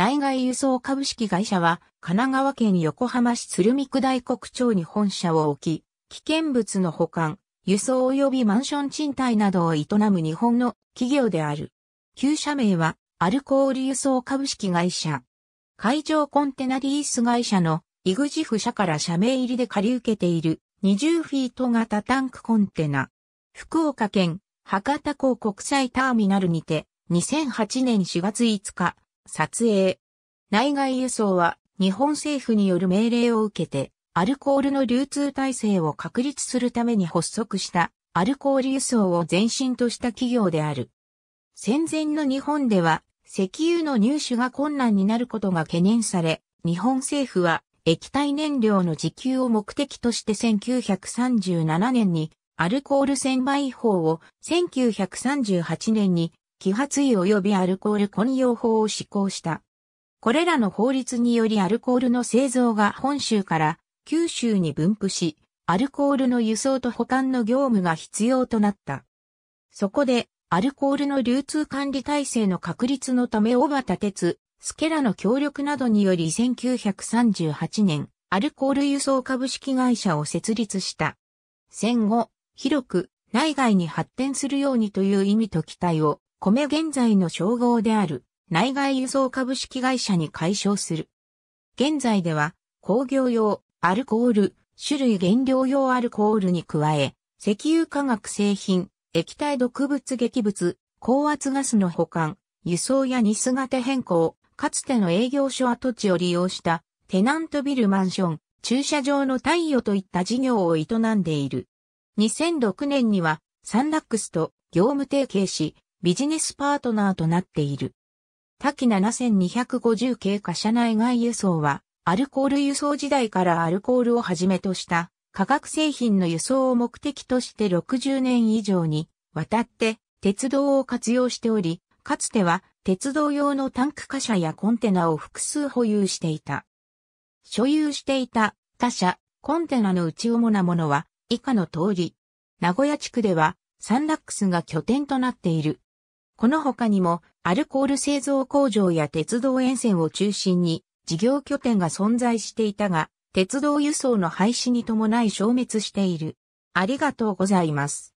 内外輸送株式会社は、神奈川県横浜市鶴見区大国町に本社を置き、危険物の保管、輸送及びマンション賃貸などを営む日本の企業である。旧社名は、アルコール輸送株式会社。海上コンテナリース会社のイグジフ社から社名入りで借り受けている20フィート型タンクコンテナ。福岡県博多港国際ターミナルにて2008年4月5日撮影。内外輸送は日本政府による命令を受けて、アルコールの流通体制を確立するために発足したアルコール輸送を前身とした企業である。戦前の日本では石油の入手が困難になることが懸念され、日本政府は液体燃料の自給を目的として1937年にアルコール専売法を1938年に揮発油及びアルコール混用法を施行した。これらの法律によりアルコールの製造が本州から九州に分布し、アルコールの輸送と保管の業務が必要となった。そこで、アルコールの流通管理体制の確立のため小畑鉄、スケラの協力などにより1938年、アルコール輸送株式会社を設立した。戦後、広く内外に発展するようにという意味と期待を米現在の称号である内外輸送株式会社に解消する。現在では工業用アルコール、種類原料用アルコールに加え、石油化学製品、液体毒物劇物、高圧ガスの保管、輸送やニス型変更、かつての営業所跡地を利用したテナントビルマンション、駐車場の貸与といった事業を営んでいる。2006年にはサンラックスと業務提携し、ビジネスパートナーとなっている。多機7250系貨車内外輸送は、アルコール輸送時代からアルコールをはじめとした化学製品の輸送を目的として60年以上にわたって鉄道を活用しており、かつては鉄道用のタンク貨車やコンテナを複数保有していた。所有していた他車、コンテナのうち主なものは以下の通り。名古屋地区ではサンラックスが拠点となっている。この他にも、アルコール製造工場や鉄道沿線を中心に、事業拠点が存在していたが、鉄道輸送の廃止に伴い消滅している。ありがとうございます。